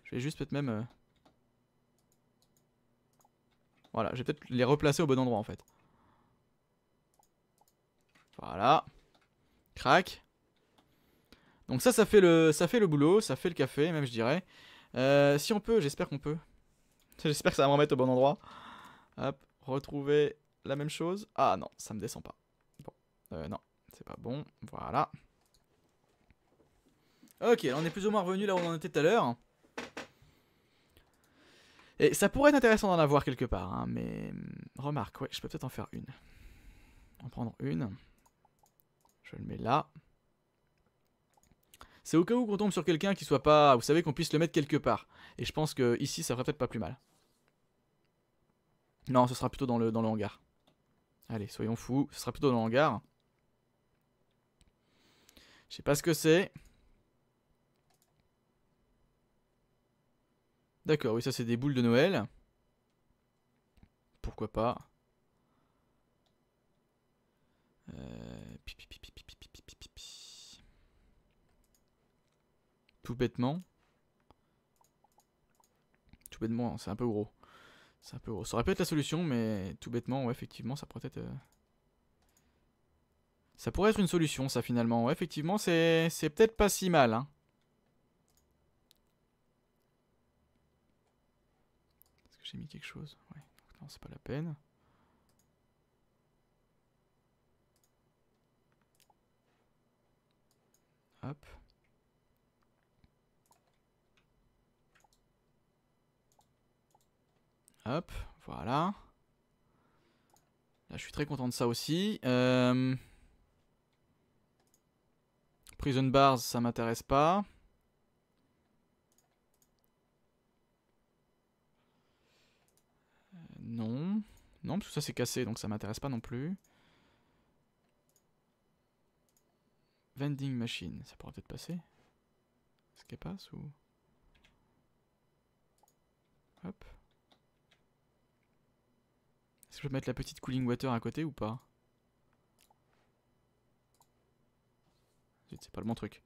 je vais juste peut-être même... Euh, voilà, je vais peut-être les replacer au bon endroit en fait. Voilà. Crac. Donc ça, ça fait, le, ça fait le boulot, ça fait le café, même je dirais. Euh, si on peut, j'espère qu'on peut. J'espère que ça va me remettre au bon endroit. Hop, retrouver la même chose. Ah non, ça me descend pas. Bon, euh, non, c'est pas bon. Voilà. Ok, on est plus ou moins revenu là où on en était tout à l'heure. Et ça pourrait être intéressant d'en avoir quelque part, hein, mais hmm, remarque, ouais, je peux peut-être en faire une. En prendre une. Je le mets là. C'est au cas où qu'on tombe sur quelqu'un qui soit pas... Vous savez qu'on puisse le mettre quelque part. Et je pense que ici, ça ferait peut-être pas plus mal. Non, ce sera plutôt dans le, dans hangar. Allez, soyons fous. Ce sera plutôt dans le hangar. Je sais pas ce que c'est. D'accord, oui, ça c'est des boules de Noël. Pourquoi pas. Euh... bêtement. Tout bêtement, c'est un peu gros. C'est un peu gros. Ça aurait pu être la solution, mais tout bêtement, ouais, effectivement, ça pourrait être... Euh, ça pourrait être une solution, ça, finalement. Ouais, effectivement, c'est peut-être pas si mal, hein. ce que j'ai mis quelque chose non, c'est pas la peine. Hop. Hop, voilà. Là, je suis très content de ça aussi. Euh, Prison bars, ça m'intéresse pas. Euh, non. Non, parce que ça c'est cassé, donc ça m'intéresse pas non plus. Vending machine, ça pourrait peut-être passer. Est-ce qu'elle passe ou... Hop je peux mettre la petite cooling water à côté ou pas c'est pas le bon truc.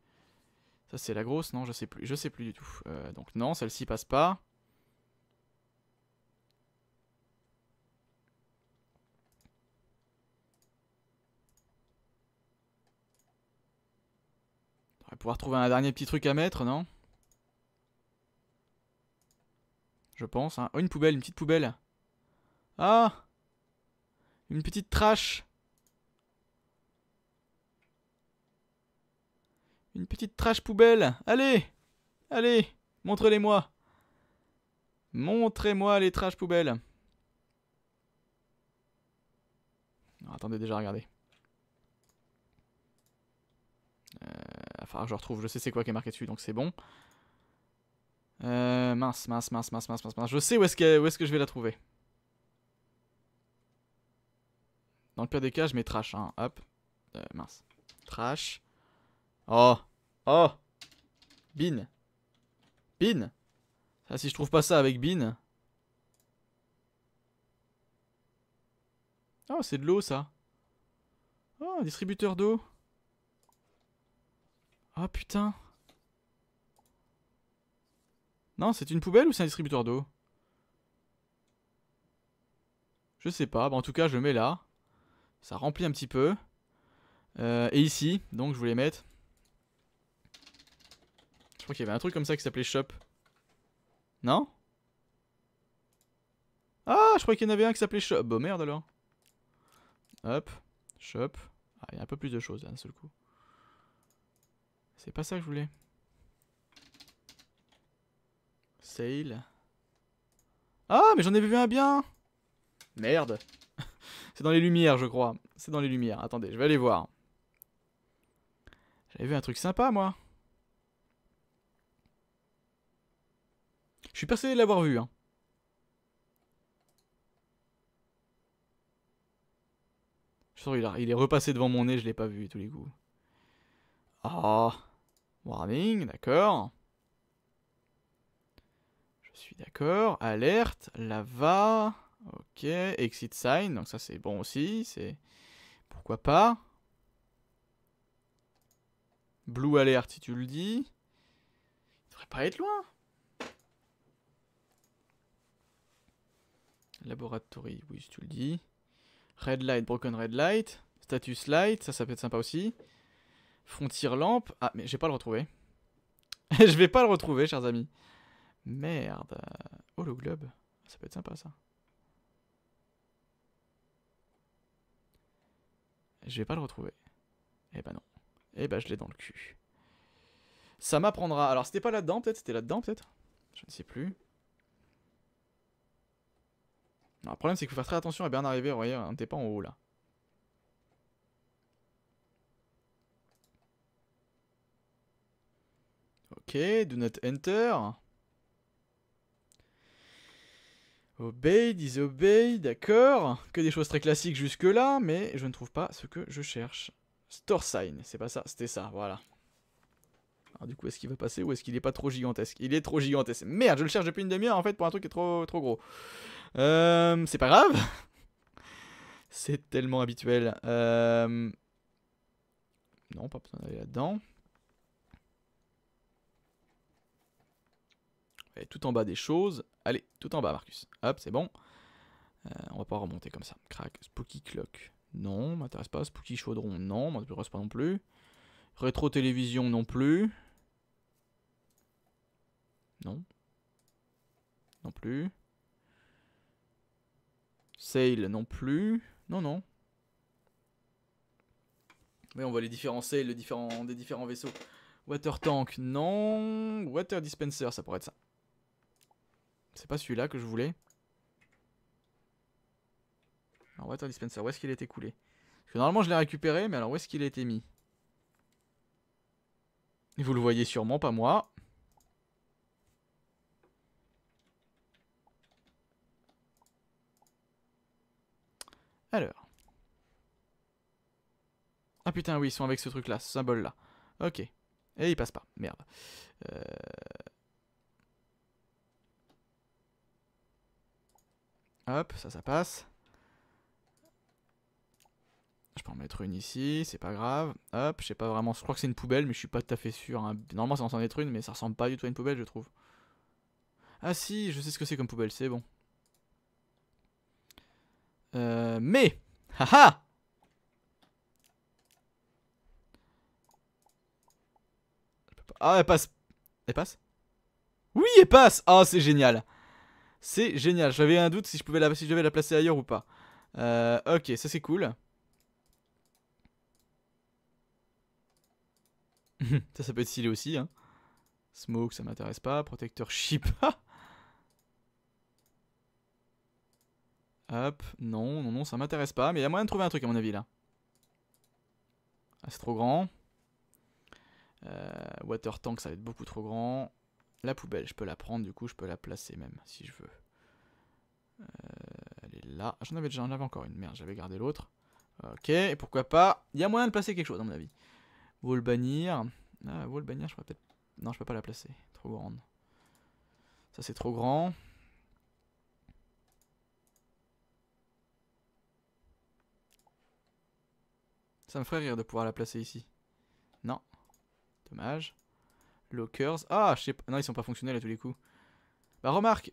Ça c'est la grosse, non, je sais plus, je sais plus du tout. Euh, donc non, celle-ci passe pas. On va pouvoir trouver un dernier petit truc à mettre, non Je pense, hein. Oh, une poubelle, une petite poubelle. Ah une petite trash. Une petite trash poubelle. Allez Allez Montrez-les-moi Montrez-moi les trash poubelles. attendez, déjà, regardez. Euh, enfin, je retrouve, je sais c'est quoi qui est marqué dessus, donc c'est bon. Euh, mince, mince, mince, mince, mince, mince, mince. Je sais où que, où est -ce que je vais la trouver. Dans le pire des cas, je mets trash. Hein. Hop. Euh, mince. Trash. Oh. Oh. Bin. Bin. Ça, ah, si je trouve pas ça avec bin. Oh, c'est de l'eau ça. Oh, un distributeur d'eau. Oh putain. Non, c'est une poubelle ou c'est un distributeur d'eau Je sais pas. Bah, en tout cas, je mets là. Ça remplit un petit peu. Euh, et ici, donc je voulais mettre... Je crois qu'il y avait un truc comme ça qui s'appelait shop. Non Ah, je crois qu'il y en avait un qui s'appelait shop. Bon, bah, merde alors. Hop, shop. Ah, il y a un peu plus de choses d'un seul coup. C'est pas ça que je voulais. Sale. Ah, mais j'en ai vu un bien Merde c'est dans les lumières, je crois. C'est dans les lumières. Attendez, je vais aller voir. J'avais vu un truc sympa, moi. Je suis persuadé de l'avoir vu. Hein. Je sens il, est repassé devant mon nez, je l'ai pas vu tous les coups. Ah, oh. warning, d'accord. Je suis d'accord. Alerte, lava. Ok, exit sign, donc ça c'est bon aussi, c'est... Pourquoi pas Blue alert si tu le dis. Il devrait pas être loin. Laboratory, oui si tu le dis. Red light, broken red light. Status light, ça ça peut être sympa aussi. Frontier lampe. Ah mais j'ai pas le retrouver. Je vais pas le retrouver chers amis. Merde. globe Ça peut être sympa ça. Je vais pas le retrouver. Eh ben non. Eh ben je l'ai dans le cul. Ça m'apprendra. Alors c'était pas là-dedans peut-être C'était là-dedans peut-être Je ne sais plus. Non, le problème c'est qu'il faut faire très attention à bien arriver. Vous voyez, on t'est pas en haut là. Ok, do not enter. Obey, disobey, d'accord. Que des choses très classiques jusque-là, mais je ne trouve pas ce que je cherche. Store sign, c'est pas ça, c'était ça, voilà. Alors du coup, est-ce qu'il va passer ou est-ce qu'il est pas trop gigantesque Il est trop gigantesque. Merde, je le cherche depuis une demi-heure en fait pour un truc qui est trop, trop gros. Euh, c'est pas grave. c'est tellement habituel. Euh, non, pas besoin d'aller là-dedans. tout en bas des choses. Allez, tout en bas, Marcus. Hop, c'est bon. Euh, on va pas remonter comme ça. Crac, Spooky Clock. Non, m'intéresse pas. Spooky Chaudron, non, m'intéresse pas non plus. Rétro Télévision, non plus. Non. Non plus. Sail, non plus. Non, non. Mais on voit les différents les différents, des différents vaisseaux. Water Tank, non. Water Dispenser, ça pourrait être ça. C'est pas celui-là que je voulais. Alors, water dispenser, où est-ce qu'il était été coulé Parce que normalement, je l'ai récupéré, mais alors où est-ce qu'il a été mis Vous le voyez sûrement, pas moi. Alors. Ah putain, oui, ils sont avec ce truc-là, ce symbole-là. Ok. Et il passe pas, merde. Euh... Hop, ça, ça passe. Je peux en mettre une ici, c'est pas grave. Hop, je sais pas vraiment, je crois que c'est une poubelle, mais je suis pas tout à fait sûr. Hein. Normalement, ça en être une, mais ça ressemble pas du tout à une poubelle, je trouve. Ah si, je sais ce que c'est comme poubelle, c'est bon. Euh, mais Haha Ah, elle passe Elle passe Oui, elle passe Ah, oh, c'est génial c'est génial. J'avais un doute si je, pouvais la, devais la placer ailleurs ou pas. Euh, ok, ça c'est cool. ça, ça peut être stylé aussi. Hein. Smoke, ça m'intéresse pas. Protecteur chip. Ah Hop, non, non, non, ça m'intéresse pas. Mais il y a moyen de trouver un truc à mon avis là. Ah, c'est trop grand. Euh, water tank, ça va être beaucoup trop grand. La poubelle, je peux la prendre, du coup je peux la placer même, si je veux. Euh, elle est là. Ah, j'en avais déjà, j'en avais encore une. Merde, j'avais gardé l'autre. Ok, et pourquoi pas. Il y a moyen de placer quelque chose, à mon avis. le bannir. Ah, le bannir, je pourrais peut-être... Non, je peux pas la placer. Trop grande. Ça, c'est trop grand. Ça me ferait rire de pouvoir la placer ici. Non. Dommage. Lockers. Ah, je sais pas. Non, ils sont pas fonctionnels à tous les coups. Bah, remarque.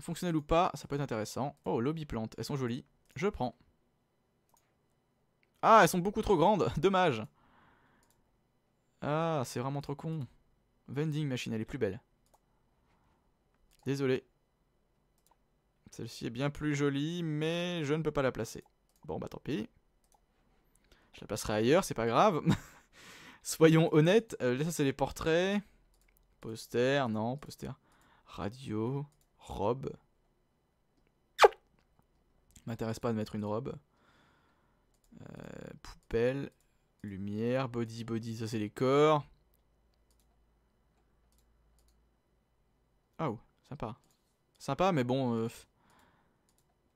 Fonctionnel ou pas, ça peut être intéressant. Oh, lobby plante. Elles sont jolies. Je prends. Ah, elles sont beaucoup trop grandes. Dommage. Ah, c'est vraiment trop con. Vending machine, elle est plus belle. Désolé. Celle-ci est bien plus jolie, mais je ne peux pas la placer. Bon, bah tant pis. Je la placerai ailleurs, c'est pas grave. Soyons honnêtes, euh, ça c'est les portraits. Poster, non, poster. Radio, robe. M'intéresse pas de mettre une robe. Euh, poupelle, lumière, body, body, ça c'est les corps. Ah, oh, sympa. Sympa, mais bon, euh,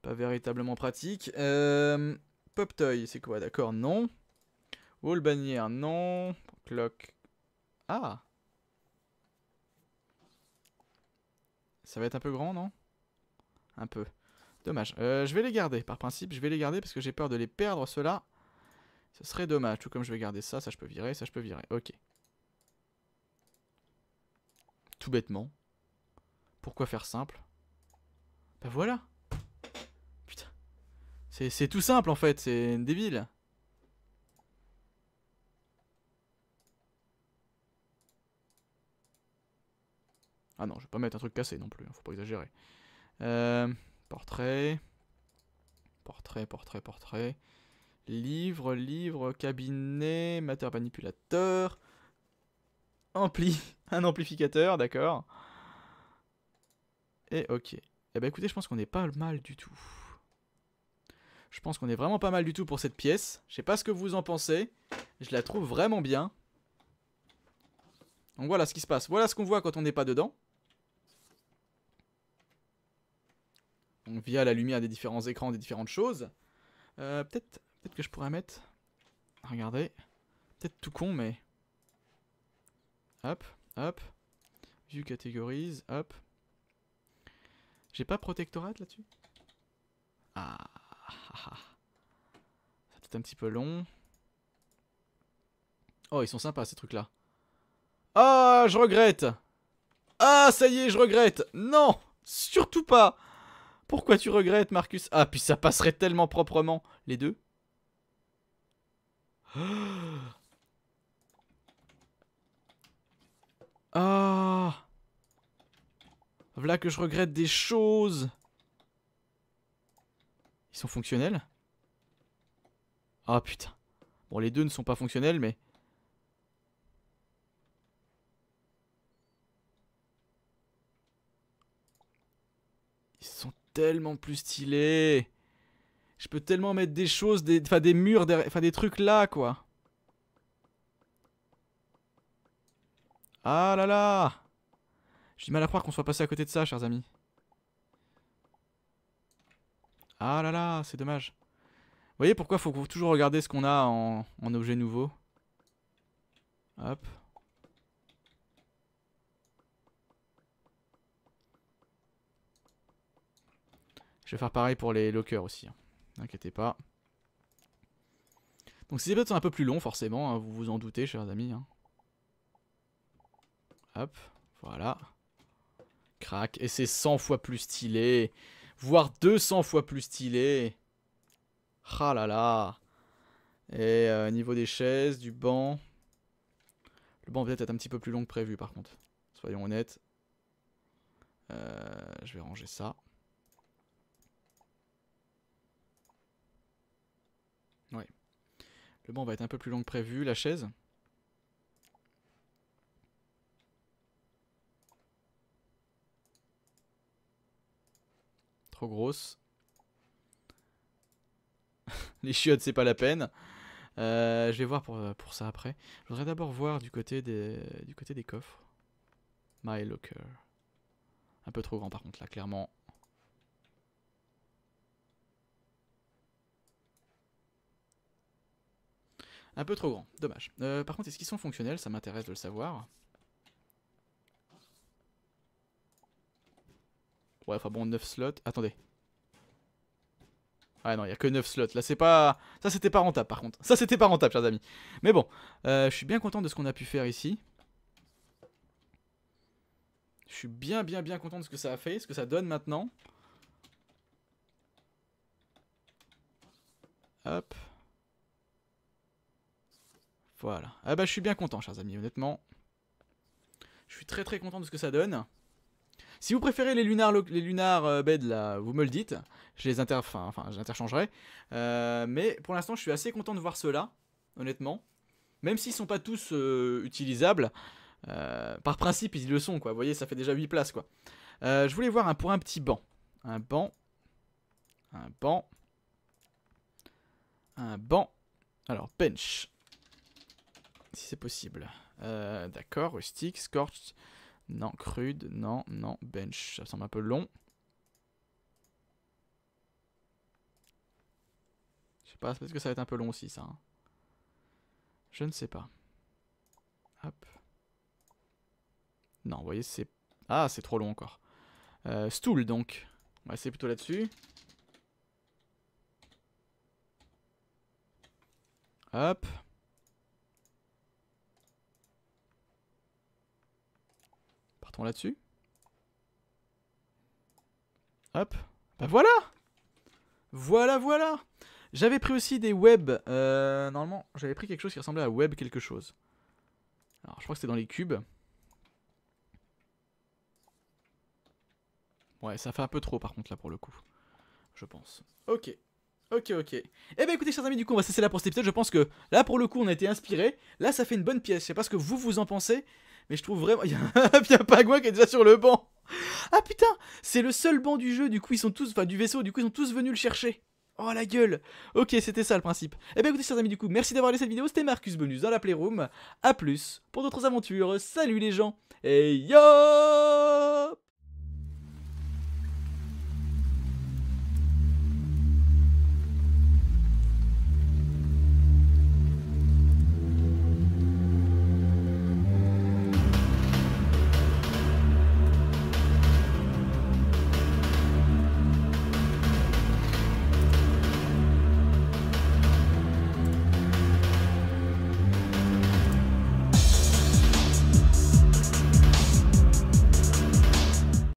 pas véritablement pratique. Euh, Pop Toy, c'est quoi D'accord, non le bannière, non. Clock. Ah Ça va être un peu grand, non Un peu. Dommage. Euh, je vais les garder, par principe, je vais les garder parce que j'ai peur de les perdre, ceux-là. Ce serait dommage, tout comme je vais garder ça, ça je peux virer, ça je peux virer. Ok. Tout bêtement. Pourquoi faire simple Bah voilà Putain. C'est tout simple en fait, c'est débile. Ah non, je vais pas mettre un truc cassé non plus, hein, faut pas exagérer. Euh, portrait. Portrait, portrait, portrait. Livre, livre, cabinet, mater manipulateur. Ampli. un amplificateur, d'accord. Et ok. Eh ben écoutez, je pense qu'on est pas mal du tout. Je pense qu'on est vraiment pas mal du tout pour cette pièce. Je sais pas ce que vous en pensez. Je la trouve vraiment bien. Donc voilà ce qui se passe. Voilà ce qu'on voit quand on n'est pas dedans. via la lumière des différents écrans, des différentes choses. Euh, peut-être peut que je pourrais mettre... Ah, regardez. Peut-être tout con, mais... Hop, hop. View categories, hop. J'ai pas protectorat là-dessus Ah, ah, ah. C'est ah. un petit peu long. Oh, ils sont sympas ces trucs-là. Ah, je regrette Ah, ça y est, je regrette Non Surtout pas pourquoi tu regrettes, Marcus Ah, puis ça passerait tellement proprement, les deux. Ah Voilà que je regrette des choses Ils sont fonctionnels Ah putain Bon, les deux ne sont pas fonctionnels, mais... tellement plus stylé. Je peux tellement mettre des choses, des, enfin des murs, des, enfin des trucs là, quoi. Ah là là J'ai du mal à croire qu'on soit passé à côté de ça, chers amis. Ah là là, c'est dommage. Vous voyez pourquoi faut toujours regarder ce qu'on a en objet nouveau. Hop. Je vais faire pareil pour les lockers aussi. N'inquiétez hein. pas. Donc ces épisodes sont un peu plus longs forcément, hein, vous vous en doutez chers amis. Hein. Hop, voilà. Crac, et c'est 100 fois plus stylé. Voire 200 fois plus stylé. Ah là là. Et euh, niveau des chaises, du banc. Le banc va peut-être être un petit peu plus long que prévu par contre. Soyons honnêtes. Euh, je vais ranger ça. Ouais. Le banc va être un peu plus long que prévu. La chaise Trop grosse. Les chiottes, c'est pas la peine. Euh, je vais voir pour, ça après. Je voudrais d'abord voir du côté, des, du côté des coffres. My Locker. Un peu trop grand par contre là, clairement. Un peu trop grand, dommage. Euh, par contre, est-ce qu'ils sont fonctionnels Ça m'intéresse de le savoir. Ouais, enfin bon, 9 slots. Attendez. Ah non, il n'y a que 9 slots. Là, c'est pas... Ça, c'était pas rentable, par contre. Ça, c'était pas rentable, chers amis. Mais bon, euh, je suis bien content de ce qu'on a pu faire ici. Je suis bien, bien, bien content de ce que ça a fait, ce que ça donne maintenant. Hop. Voilà. Ah bah je suis bien content, chers amis, honnêtement. Je suis très très content de ce que ça donne. Si vous préférez les lunars, les lunars euh, bed là, vous me le dites. Je les inter enfin, euh, mais pour l'instant, je suis assez content de voir ceux-là, honnêtement. Même s'ils sont pas tous euh, utilisables, par principe, ils le sont, quoi. Vous voyez, ça fait déjà 8 places, quoi. je voulais voir un, pour un petit banc. Un banc. Un banc. Un banc. Alors, bench si c'est possible. Euh, d'accord, rustique, scorched. Non, crude, non, non, bench. Ça semble un peu long. Je sais pas, peut que ça va être un peu long aussi, ça. Hein. Je ne sais pas. Hop. Non, vous voyez, c'est... Ah, c'est trop long encore. Euh, stool, donc. On va essayer plutôt là-dessus. Hop. là-dessus. Hop. Bah voilà Voilà, voilà J'avais pris aussi des web... Euh, normalement, j'avais pris quelque chose qui ressemblait à web quelque chose. Alors, je crois que c'était dans les cubes. Ouais, ça fait un peu trop par contre là pour le coup. Je pense. Ok. Ok, ok. Eh ben écoutez, chers amis, du coup, on va cesser là pour cet épisode. Je pense que là, pour le coup, on a été inspiré. Là, ça fait une bonne pièce. Je sais pas ce que vous vous en pensez. Mais je trouve vraiment. Il y a un, Pagouin qui est déjà sur le banc. Ah putain, c'est le seul banc du jeu, du coup ils sont tous. Enfin, du vaisseau, du coup ils sont tous venus le chercher. Oh la gueule Ok, c'était ça le principe. Eh bien écoutez, chers amis, du coup, merci d'avoir regardé cette vidéo. C'était Marcus Bonus dans la Playroom. A plus pour d'autres aventures. Salut les gens Et yo